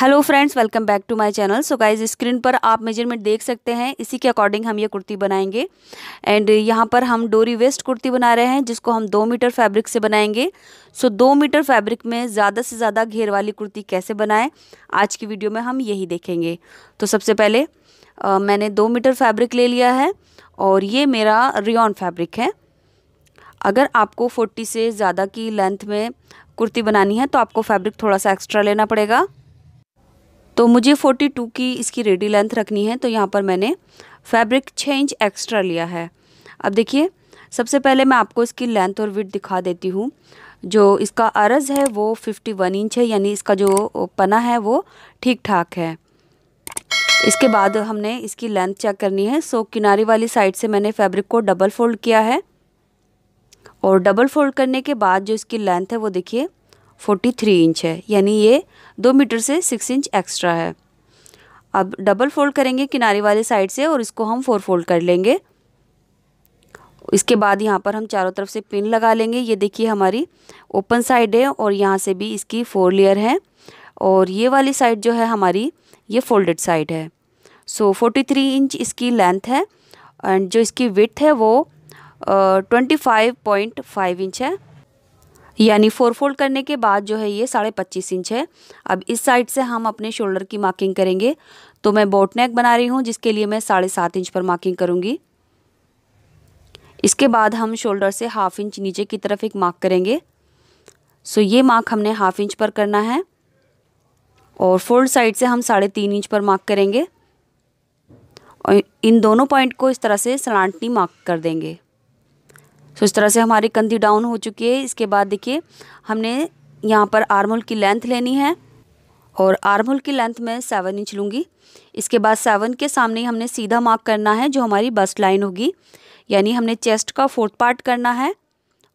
hello friends welcome back to my channel so guys screen पर आप measurement देख सकते हैं इसी के अकॉर्डिंग हम ये कुर्ती बनाएंगे एंड यहाँ पर हम डोरी वेस्ट कुर्ती बना रहे हैं जिसको हम दो मीटर फैब्रिक से बनाएंगे सो so, दो मीटर फैब्रिक में ज़्यादा से ज़्यादा घेर वाली कुर्ती कैसे बनाएं आज की वीडियो में हम यही देखेंगे तो सबसे पहले आ, मैंने दो मीटर फैब्रिक ले लिया है और ये मेरा रियॉन फैब्रिक है अगर आपको फोर्टी से ज़्यादा की लेंथ में कुर्ती बनानी है तो आपको फैब्रिक थोड़ा सा एक्स्ट्रा लेना पड़ेगा तो मुझे 42 की इसकी रेडी लेंथ रखनी है तो यहाँ पर मैंने फैब्रिक छः इंच एक्स्ट्रा लिया है अब देखिए सबसे पहले मैं आपको इसकी लेंथ और विथ दिखा देती हूँ जो इसका अरज है वो 51 इंच है यानी इसका जो पना है वो ठीक ठाक है इसके बाद हमने इसकी लेंथ चेक करनी है सो किनारे वाली साइड से मैंने फैब्रिक को डबल फोल्ड किया है और डबल फोल्ड करने के बाद जो इसकी लेंथ है वो देखिए 43 इंच है यानी ये दो मीटर से सिक्स इंच एक्स्ट्रा है अब डबल फोल्ड करेंगे किनारे वाले साइड से और इसको हम फोर फोल्ड कर लेंगे इसके बाद यहाँ पर हम चारों तरफ से पिन लगा लेंगे ये देखिए हमारी ओपन साइड है और यहाँ से भी इसकी फोर लेयर है और ये वाली साइड जो है हमारी ये फोल्डेड साइड है सो so, थ्री इंच इसकी लेंथ है एंड जो इसकी विथ है वो twenty five point five inch है यानी फोर फोल्ड करने के बाद जो है ये साढ़े पच्चीस इंच है अब इस साइड से हम अपने शोल्डर की मार्किंग करेंगे तो मैं बोटनेक बना रही हूँ जिसके लिए मैं साढ़े सात इंच पर मार्किंग करूँगी इसके बाद हम शोल्डर से हाफ इंच नीचे की तरफ एक मार्क करेंगे सो ये मार्क हमने हाफ इंच पर करना है और फोल्ड साइड से हम साढ़े तीन इंच पर मार्क करेंगे और इन दोनों पॉइंट को इस तरह से सलांटनी मार्क कर देंगे सो इस तरह से हमारी कंधी डाउन हो चुकी है इसके बाद देखिए हमने यहाँ पर आर्मोल की लेंथ लेनी है और आर्मोल की लेंथ मैं सेवन इंच लूँगी इसके बाद सेवन के सामने हमने सीधा मार्क करना है जो हमारी बस्ट लाइन होगी यानी हमने चेस्ट का फोर्थ पार्ट करना है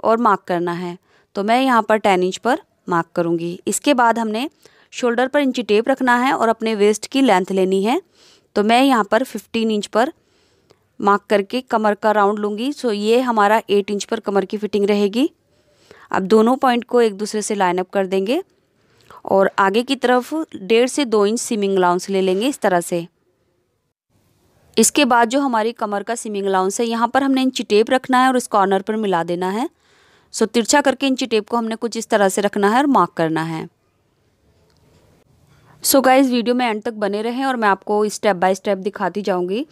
और मार्क करना है तो मैं यहाँ पर टेन इंच पर मार्क करूँगी इसके बाद हमने शोल्डर पर इंची टेप रखना है और अपने वेस्ट की लेंथ लेनी है तो मैं यहाँ पर फिफ्टीन इंच पर मार्क करके कमर का राउंड लूँगी सो ये हमारा एट इंच पर कमर की फिटिंग रहेगी अब दोनों पॉइंट को एक दूसरे से लाइनअप कर देंगे और आगे की तरफ डेढ़ से दो इंच सीमिंग अलाउंस ले लेंगे इस तरह से इसके बाद जो हमारी कमर का सीमिंग अलाउंस है यहाँ पर हमने इंची टेप रखना है और इस कॉर्नर पर मिला देना है सो तिरछा करके इंची टेप को हमने कुछ इस तरह से रखना है और मार्क करना है सो so गाइज वीडियो में एंड तक बने रहें और मैं आपको स्टेप बाय स्टेप दिखाती जाऊंगी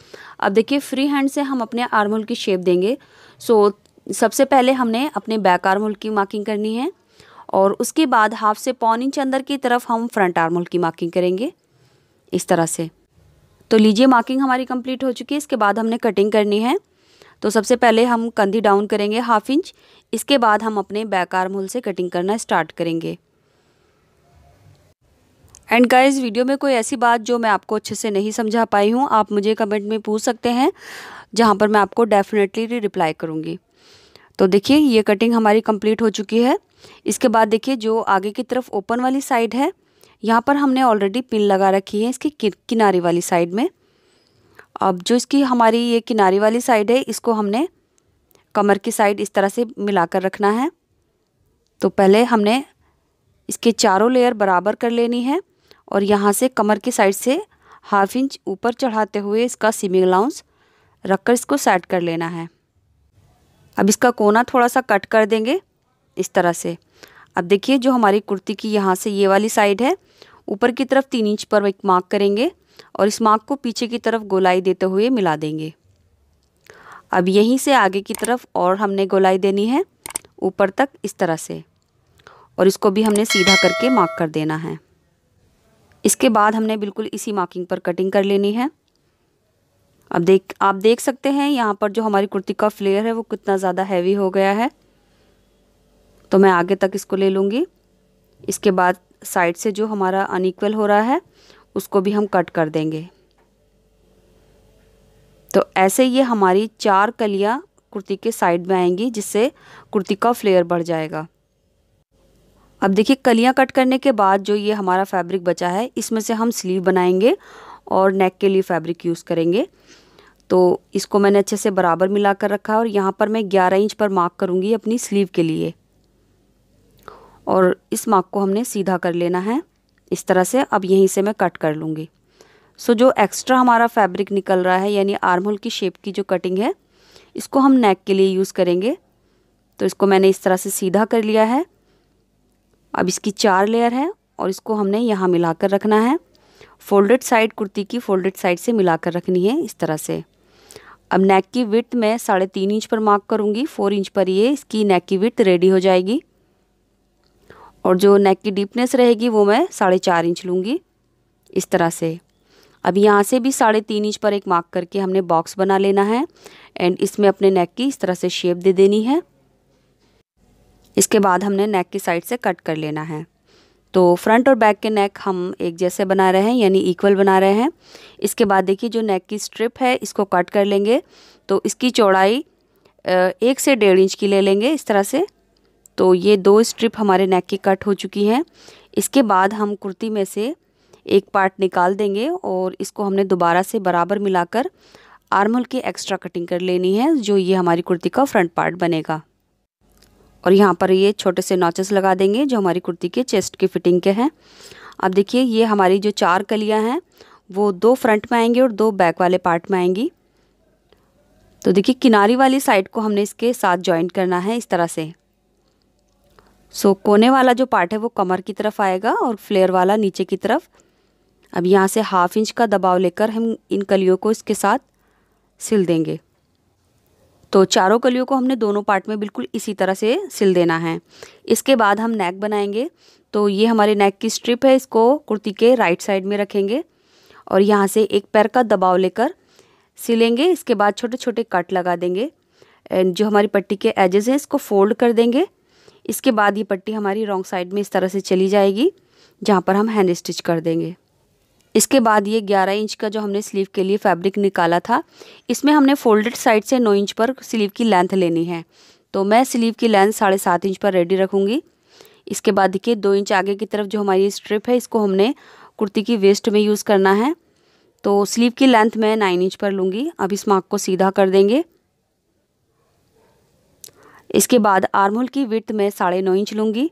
अब देखिए फ्री हैंड से हम अपने आर्म होल की शेप देंगे सो so, सबसे पहले हमने अपने बैक आर्म होल की मार्किंग करनी है और उसके बाद हाफ से पौन इंच अंदर की तरफ हम फ्रंट आर्म होल की मार्किंग करेंगे इस तरह से तो लीजिए मार्किंग हमारी कंप्लीट हो चुकी है इसके बाद हमने कटिंग करनी है तो सबसे पहले हम कंधी डाउन करेंगे हाफ इंच इसके बाद हम अपने बैक आर्म होल से कटिंग करना स्टार्ट करेंगे एंड गाइस वीडियो में कोई ऐसी बात जो मैं आपको अच्छे से नहीं समझा पाई हूँ आप मुझे कमेंट में पूछ सकते हैं जहाँ पर मैं आपको डेफिनेटली रिप्लाई करूँगी तो देखिए ये कटिंग हमारी कंप्लीट हो चुकी है इसके बाद देखिए जो आगे की तरफ ओपन वाली साइड है यहाँ पर हमने ऑलरेडी पिन लगा रखी है इसकी किनारे वाली साइड में अब जो इसकी हमारी ये किनारे वाली साइड है इसको हमने कमर की साइड इस तरह से मिलाकर रखना है तो पहले हमने इसके चारों लेयर बराबर कर लेनी है और यहाँ से कमर की साइड से हाफ इंच ऊपर चढ़ाते हुए इसका सीमिंग लाउंस रखकर इसको सेट कर लेना है अब इसका कोना थोड़ा सा कट कर देंगे इस तरह से अब देखिए जो हमारी कुर्ती की यहाँ से ये वाली साइड है ऊपर की तरफ तीन इंच पर एक मार्क करेंगे और इस मार्क को पीछे की तरफ गोलाई देते हुए मिला देंगे अब यहीं से आगे की तरफ और हमने गोलाई देनी है ऊपर तक इस तरह से और इसको भी हमने सीधा करके मार्क कर देना है इसके बाद हमने बिल्कुल इसी मार्किंग पर कटिंग कर लेनी है अब देख आप देख सकते हैं यहाँ पर जो हमारी कुर्ती का फ्लेयर है वो कितना ज़्यादा हैवी हो गया है तो मैं आगे तक इसको ले लूँगी इसके बाद साइड से जो हमारा अनइक्वल हो रहा है उसको भी हम कट कर देंगे तो ऐसे ये हमारी चार कलियाँ कुर्ती के साइड में आएंगी जिससे कुर्ती का फ्लेयर बढ़ जाएगा अब देखिए कलियाँ कट करने के बाद जो ये हमारा फैब्रिक बचा है इसमें से हम स्लीव बनाएंगे और नेक के लिए फैब्रिक यूज़ करेंगे तो इसको मैंने अच्छे से बराबर मिला कर रखा है और यहाँ पर मैं 11 इंच पर मार्क करूँगी अपनी स्लीव के लिए और इस मार्क को हमने सीधा कर लेना है इस तरह से अब यहीं से मैं कट कर लूँगी सो जो एक्स्ट्रा हमारा फैब्रिक निकल रहा है यानी आर्म होल की शेप की जो कटिंग है इसको हम नेक के लिए यूज़ करेंगे तो इसको मैंने इस तरह से सीधा कर लिया है अब इसकी चार लेयर है और इसको हमने यहाँ मिला कर रखना है फोल्डेड साइड कुर्ती की फोल्डेड साइड से मिला कर रखनी है इस तरह से अब नेक की विथ मैं साढ़े तीन इंच पर मार्क करूँगी फोर इंच पर ये इसकी नेक की विथ रेडी हो जाएगी और जो नेक की डीपनेस रहेगी वो मैं साढ़े चार इंच लूँगी इस तरह से अब यहाँ से भी साढ़े तीन इंच पर एक मार्क करके हमने बॉक्स बना लेना है एंड इसमें अपने नेक की इस तरह से शेप दे देनी है इसके बाद हमने नेक की साइड से कट कर लेना है तो फ्रंट और बैक के नेक हम एक जैसे बना रहे हैं यानी इक्वल बना रहे हैं इसके बाद देखिए जो नेक की स्ट्रिप है इसको कट कर लेंगे तो इसकी चौड़ाई एक से डेढ़ इंच की ले लेंगे इस तरह से तो ये दो स्ट्रिप हमारे नेक की कट हो चुकी हैं इसके बाद हम कुर्ती में से एक पार्ट निकाल देंगे और इसको हमने दोबारा से बराबर मिलाकर आर्मल की एक्स्ट्रा कटिंग कर लेनी है जो ये हमारी कुर्ती का फ्रंट पार्ट बनेगा और यहाँ पर ये छोटे से नॉचेस लगा देंगे जो हमारी कुर्ती के चेस्ट की फिटिंग के हैं अब देखिए ये हमारी जो चार कलियाँ हैं वो दो फ्रंट में आएंगी और दो बैक वाले पार्ट में आएंगी तो देखिए किनारी वाली साइड को हमने इसके साथ ज्वाइन करना है इस तरह से सो so, कोने वाला जो पार्ट है वो कमर की तरफ आएगा और फ्लेयर वाला नीचे की तरफ अब यहाँ से हाफ इंच का दबाव लेकर हम इन कलियों को इसके साथ सिल देंगे तो चारों कलियों को हमने दोनों पार्ट में बिल्कुल इसी तरह से सिल देना है इसके बाद हम नेक बनाएंगे तो ये हमारे नेक की स्ट्रिप है इसको कुर्ती के राइट साइड में रखेंगे और यहाँ से एक पैर का दबाव लेकर सिलेंगे इसके बाद छोटे छोटे कट लगा देंगे एंड जो हमारी पट्टी के एजेस हैं इसको फोल्ड कर देंगे इसके बाद ये पट्टी हमारी रॉन्ग साइड में इस तरह से चली जाएगी जहाँ पर हम हैंड स्टिच कर देंगे इसके बाद ये 11 इंच का जो हमने स्लीव के लिए फैब्रिक निकाला था इसमें हमने फोल्डेड साइड से 9 इंच पर स्लीव की लेंथ लेनी है तो मैं स्लीव की लेंथ साढ़े सात इंच पर रेडी रखूँगी इसके बाद देखिए दो इंच आगे की तरफ जो हमारी स्ट्रिप है इसको हमने कुर्ती की वेस्ट में यूज़ करना है तो स्लीव की लेंथ मैं नाइन इंच पर लूँगी अब इस मार्क को सीधा कर देंगे इसके बाद आर्मोल की विथ मैं साढ़े नौ इंच लूँगी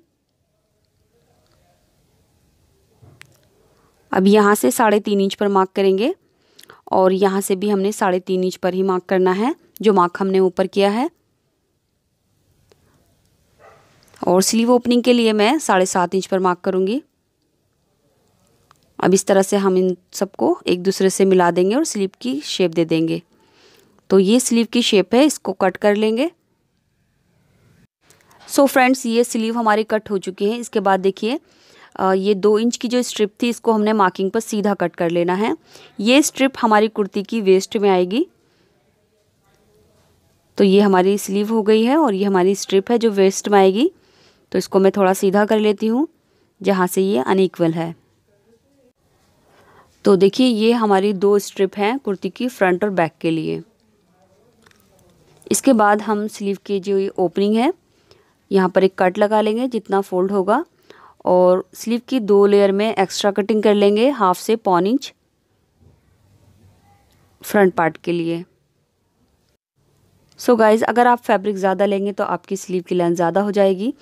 अब यहाँ से साढ़े तीन इंच पर मार्क करेंगे और यहाँ से भी हमने साढ़े तीन इंच पर ही मार्क करना है जो मार्क हमने ऊपर किया है और स्लीव ओपनिंग के लिए मैं साढ़े सात इंच पर मार्क करूँगी अब इस तरह से हम इन सबको एक दूसरे से मिला देंगे और स्लीव की शेप दे देंगे तो ये स्लीव की शेप है इसको कट कर लेंगे सो so फ्रेंड्स ये स्लीव हमारी कट हो चुकी है इसके बाद देखिए ये दो इंच की जो स्ट्रिप थी इसको हमने मार्किंग पर सीधा कट कर लेना है ये स्ट्रिप हमारी कुर्ती की वेस्ट में आएगी तो ये हमारी स्लीव हो गई है और ये हमारी स्ट्रिप है जो वेस्ट में आएगी तो इसको मैं थोड़ा सीधा कर लेती हूँ जहाँ से ये अनइक्वल है तो देखिए ये हमारी दो स्ट्रिप हैं कुर्ती की फ्रंट और बैक के लिए इसके बाद हम स्लीव की जो ये ओपनिंग है यहाँ पर एक कट लगा लेंगे जितना फोल्ड होगा और स्लीव की दो लेयर में एक्स्ट्रा कटिंग कर लेंगे हाफ से पौन इंच फ्रंट पार्ट के लिए सो so गाइज़ अगर आप फैब्रिक ज़्यादा लेंगे तो आपकी स्लीव की लेंथ ज़्यादा हो जाएगी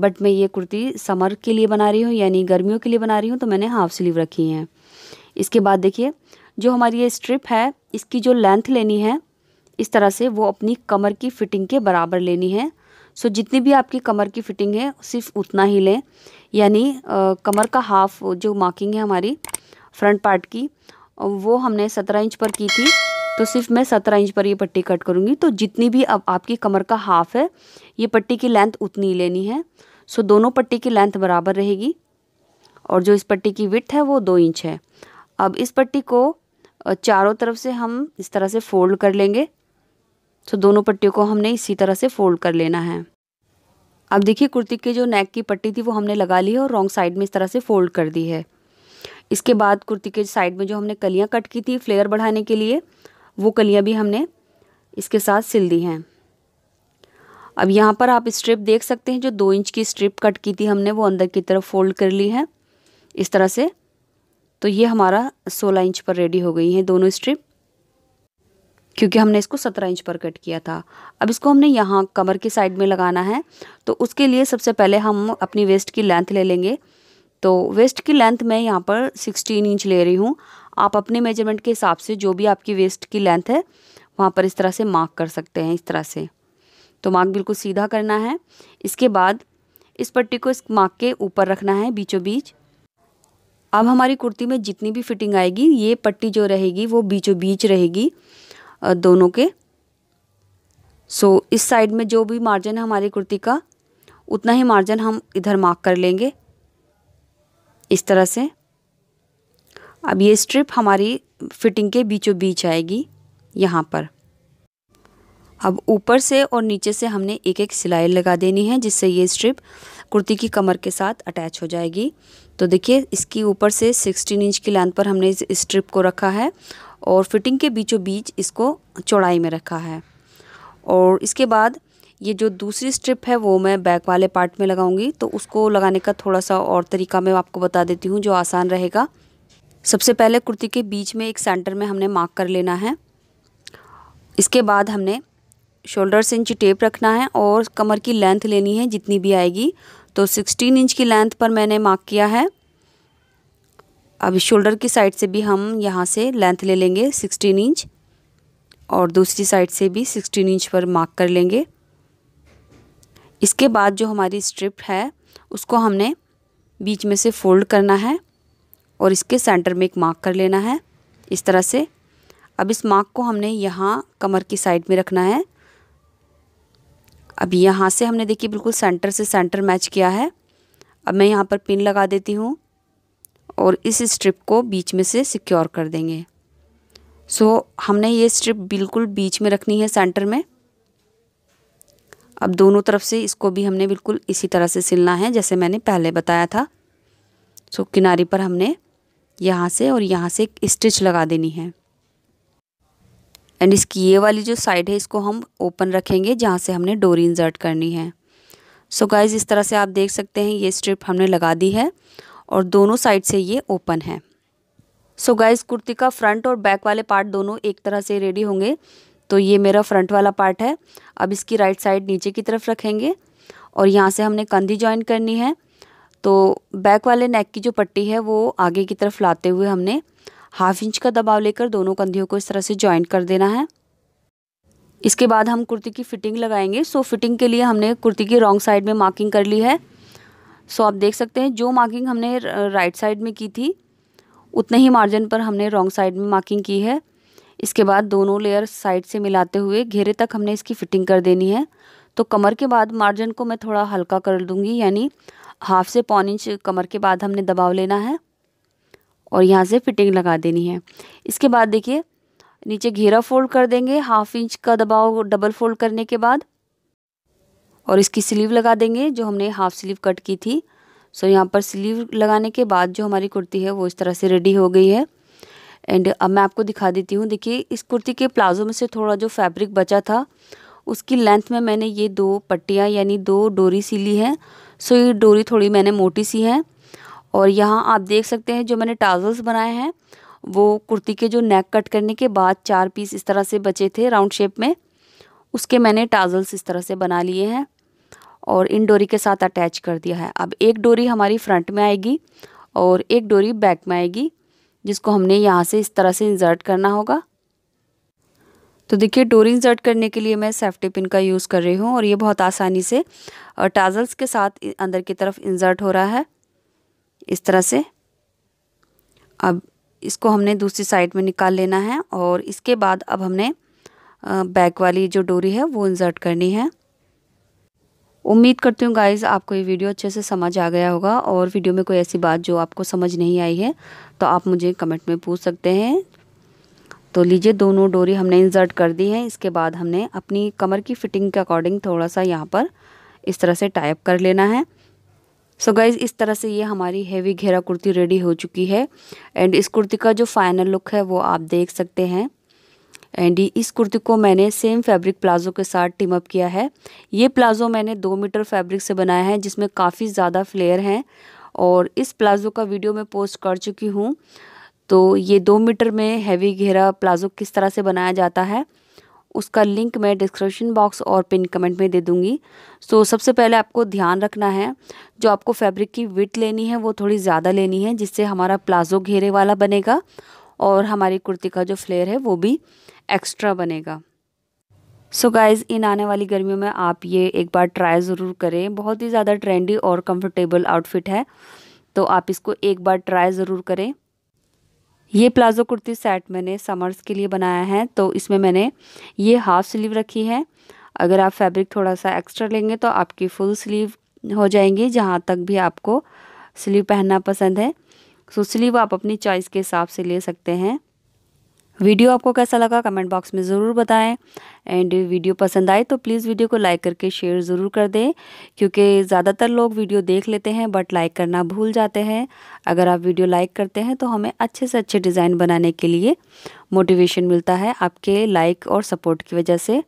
बट मैं ये कुर्ती समर के लिए बना रही हूँ यानी गर्मियों के लिए बना रही हूँ तो मैंने हाफ स्लीव रखी हैं इसके बाद देखिए जो हमारी ये स्ट्रिप है इसकी जो लेंथ लेनी है इस तरह से वो अपनी कमर की फ़िटिंग के बराबर लेनी है सो जितनी भी आपकी कमर की फिटिंग है सिर्फ उतना ही लें यानी कमर का हाफ जो मार्किंग है हमारी फ्रंट पार्ट की वो हमने सत्रह इंच पर की थी तो सिर्फ मैं सत्रह इंच पर ये पट्टी कट करूँगी तो जितनी भी अब आपकी कमर का हाफ है ये पट्टी की लेंथ उतनी ही लेनी है सो दोनों पट्टी की लेंथ बराबर रहेगी और जो इस पट्टी की विथ है वो दो इंच है अब इस पट्टी को चारों तरफ से हम इस तरह से फोल्ड कर लेंगे तो दोनों पट्टियों को हमने इसी तरह से फोल्ड कर लेना है अब देखिए कुर्ती के जो नेक की पट्टी थी वो हमने लगा ली है और रॉन्ग साइड में इस तरह से फोल्ड कर दी है इसके बाद कुर्ती के साइड में जो हमने कलियाँ कट की थी फ्लेयर बढ़ाने के लिए वो कलियाँ भी हमने इसके साथ सिल दी हैं अब यहाँ पर आप स्ट्रिप देख सकते हैं जो दो इंच की स्ट्रिप कट की थी हमने वो अंदर की तरफ फोल्ड कर ली है इस तरह से तो ये हमारा सोलह इंच पर रेडी हो गई है दोनों स्ट्रिप क्योंकि हमने इसको सत्रह इंच पर कट किया था अब इसको हमने यहाँ कमर के साइड में लगाना है तो उसके लिए सबसे पहले हम अपनी वेस्ट की लेंथ ले लेंगे तो वेस्ट की लेंथ मैं यहाँ पर सिक्सटीन इंच ले रही हूँ आप अपने मेजरमेंट के हिसाब से जो भी आपकी वेस्ट की लेंथ है वहाँ पर इस तरह से मार्क कर सकते हैं इस तरह से तो मार्क बिल्कुल सीधा करना है इसके बाद इस पट्टी को इस मार्क के ऊपर रखना है बीचों बीच अब हमारी कुर्ती में जितनी भी फिटिंग आएगी ये पट्टी जो रहेगी वो बीचों बीच रहेगी दोनों के सो so, इस साइड में जो भी मार्जिन है हमारी कुर्ती का उतना ही मार्जिन हम इधर मार्क कर लेंगे इस तरह से अब ये स्ट्रिप हमारी फिटिंग के बीचों बीच आएगी यहाँ पर अब ऊपर से और नीचे से हमने एक एक सिलाई लगा देनी है जिससे ये स्ट्रिप कुर्ती की कमर के साथ अटैच हो जाएगी तो देखिए इसकी ऊपर से 16 इंच की लेंथ पर हमने इस स्ट्रिप को रखा है और फिटिंग के बीचों बीच इसको चौड़ाई में रखा है और इसके बाद ये जो दूसरी स्ट्रिप है वो मैं बैक वाले पार्ट में लगाऊंगी तो उसको लगाने का थोड़ा सा और तरीका मैं आपको बता देती हूँ जो आसान रहेगा सबसे पहले कुर्ती के बीच में एक सेंटर में हमने मार्क कर लेना है इसके बाद हमने शोल्डर से इंच टेप रखना है और कमर की लेंथ लेनी है जितनी भी आएगी तो 16 इंच की लेंथ पर मैंने मार्क किया है अब शोल्डर की साइड से भी हम यहाँ से लेंथ ले लेंगे सिक्सटीन इंच और दूसरी साइड से भी सिक्सटीन इंच पर मार्क कर लेंगे इसके बाद जो हमारी स्ट्रिप है उसको हमने बीच में से फोल्ड करना है और इसके सेंटर में एक मार्क कर लेना है इस तरह से अब इस मार्क को हमने यहाँ कमर की साइड में रखना है अब यहाँ से हमने देखिए बिल्कुल सेंटर से सेंटर मैच किया है अब मैं यहाँ पर पिन लगा देती हूँ और इस स्ट्रिप को बीच में से सिक्योर कर देंगे सो so, हमने ये स्ट्रिप बिल्कुल बीच में रखनी है सेंटर में अब दोनों तरफ से इसको भी हमने बिल्कुल इसी तरह से सिलना है जैसे मैंने पहले बताया था सो so, पर हमने यहाँ से और यहाँ से एक स्टिच लगा देनी है एंड इसकी ये वाली जो साइड है इसको हम ओपन रखेंगे जहाँ से हमने डोरी इंसर्ट करनी है सो so गाइज इस तरह से आप देख सकते हैं ये स्ट्रिप हमने लगा दी है और दोनों साइड से ये ओपन है सो so गाइज कुर्ती का फ्रंट और बैक वाले पार्ट दोनों एक तरह से रेडी होंगे तो ये मेरा फ्रंट वाला पार्ट है अब इसकी राइट साइड नीचे की तरफ रखेंगे और यहाँ से हमने कंधी ज्वाइन करनी है तो बैक वाले नेक की जो पट्टी है वो आगे की तरफ लाते हुए हमने हाफ इंच का दबाव लेकर दोनों कंधियों को इस तरह से ज्वाइन कर देना है इसके बाद हम कुर्ती की फिटिंग लगाएंगे सो फिटिंग के लिए हमने कुर्ती की रॉन्ग साइड में मार्किंग कर ली है सो आप देख सकते हैं जो मार्किंग हमने राइट साइड uh, में की थी उतने ही मार्जिन पर हमने रॉन्ग साइड में मार्किंग की है इसके बाद दोनों लेयर साइड से मिलाते हुए घेरे तक हमने इसकी फिटिंग कर देनी है तो कमर के बाद मार्जिन को मैं थोड़ा हल्का कर दूंगी यानी हाफ से पौन इंच कमर के बाद हमने दबाव लेना है और यहाँ से फिटिंग लगा देनी है इसके बाद देखिए नीचे घेरा फोल्ड कर देंगे हाफ इंच का दबाव डबल फोल्ड करने के बाद और इसकी स्लीव लगा देंगे जो हमने हाफ़ स्लीव कट की थी सो यहाँ पर स्लीव लगाने के बाद जो हमारी कुर्ती है वो इस तरह से रेडी हो गई है एंड अब मैं आपको दिखा देती हूँ देखिए इस कुर्ती के प्लाज़ो में से थोड़ा जो फैब्रिक बचा था उसकी लेंथ में मैंने ये दो पट्टियाँ यानी दो डोरी सी ली है सो ये डोरी थोड़ी मैंने मोटी सी है और यहाँ आप देख सकते हैं जो मैंने टाजल्स बनाए हैं वो कुर्ती के जो नेक कट करने के बाद चार पीस इस तरह से बचे थे राउंड शेप में उसके मैंने टाजल्स इस तरह से बना लिए हैं और इन डोरी के साथ अटैच कर दिया है अब एक डोरी हमारी फ्रंट में आएगी और एक डोरी बैक में आएगी जिसको हमने यहाँ से इस तरह से इंसर्ट करना होगा तो देखिए डोरी इंसर्ट करने के लिए मैं सेफ्टी पिन का यूज़ कर रही हूँ और ये बहुत आसानी से टाजल्स के साथ अंदर की तरफ इंसर्ट हो रहा है इस तरह से अब इसको हमने दूसरी साइड में निकाल लेना है और इसके बाद अब हमने बैक वाली जो डोरी है वो इंसर्ट करनी है उम्मीद करती हूँ गाइज़ आपको ये वीडियो अच्छे से समझ आ गया होगा और वीडियो में कोई ऐसी बात जो आपको समझ नहीं आई है तो आप मुझे कमेंट में पूछ सकते हैं तो लीजिए दोनों डोरी हमने इंसर्ट कर दी है इसके बाद हमने अपनी कमर की फ़िटिंग के अकॉर्डिंग थोड़ा सा यहाँ पर इस तरह से टाइप कर लेना है सो so गाइज़ इस तरह से ये हमारी हैवी घेरा कुर्ती रेडी हो चुकी है एंड इस कुर्ती का जो फाइनल लुक है वो आप देख सकते हैं एंड इस कुर्ती को मैंने सेम फैब्रिक प्लाजो के साथ टिम अप किया है ये प्लाजो मैंने दो मीटर फैब्रिक से बनाया है जिसमें काफ़ी ज़्यादा फ्लेयर हैं और इस प्लाजो का वीडियो मैं पोस्ट कर चुकी हूँ तो ये दो मीटर में हैवी घेरा प्लाजो किस तरह से बनाया जाता है उसका लिंक मैं डिस्क्रिप्शन बॉक्स और पिन कमेंट में दे दूँगी सो so, सबसे पहले आपको ध्यान रखना है जो आपको फैब्रिक की विट लेनी है वो थोड़ी ज़्यादा लेनी है जिससे हमारा प्लाजो घेरे वाला बनेगा और हमारी कुर्ती का जो फ्लेयर है वो भी एक्स्ट्रा बनेगा सो so गाइज़ इन आने वाली गर्मियों में आप ये एक बार ट्राई ज़रूर करें बहुत ही ज़्यादा ट्रेंडी और कंफर्टेबल आउटफिट है तो आप इसको एक बार ट्राई ज़रूर करें ये प्लाज़ो कुर्ती सेट मैंने समर्स के लिए बनाया है तो इसमें मैंने ये हाफ़ स्लीव रखी है अगर आप फैब्रिक थोड़ा सा एक्स्ट्रा लेंगे तो आपकी फुल स्लीव हो जाएंगी जहाँ तक भी आपको स्लीव पहनना पसंद है सो स्लीव आप अपनी चॉइस के हिसाब से ले सकते हैं वीडियो आपको कैसा लगा कमेंट बॉक्स में ज़रूर बताएं एंड वीडियो पसंद आए तो प्लीज़ वीडियो को लाइक करके शेयर ज़रूर कर दें क्योंकि ज़्यादातर लोग वीडियो देख लेते हैं बट लाइक करना भूल जाते हैं अगर आप वीडियो लाइक करते हैं तो हमें अच्छे से अच्छे डिज़ाइन बनाने के लिए मोटिवेशन मिलता है आपके लाइक और सपोर्ट की वजह से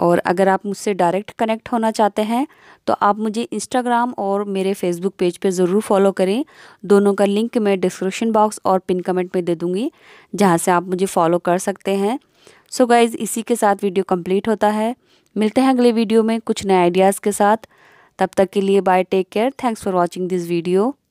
और अगर आप मुझसे डायरेक्ट कनेक्ट होना चाहते हैं तो आप मुझे इंस्टाग्राम और मेरे फेसबुक पेज पे ज़रूर फॉलो करें दोनों का लिंक मैं डिस्क्रिप्शन बॉक्स और पिन कमेंट में दे दूँगी जहाँ से आप मुझे फॉलो कर सकते हैं सो so गाइज़ इसी के साथ वीडियो कम्प्लीट होता है मिलते हैं अगले वीडियो में कुछ नए आइडियाज़ के साथ तब तक के लिए bye take care thanks for watching this video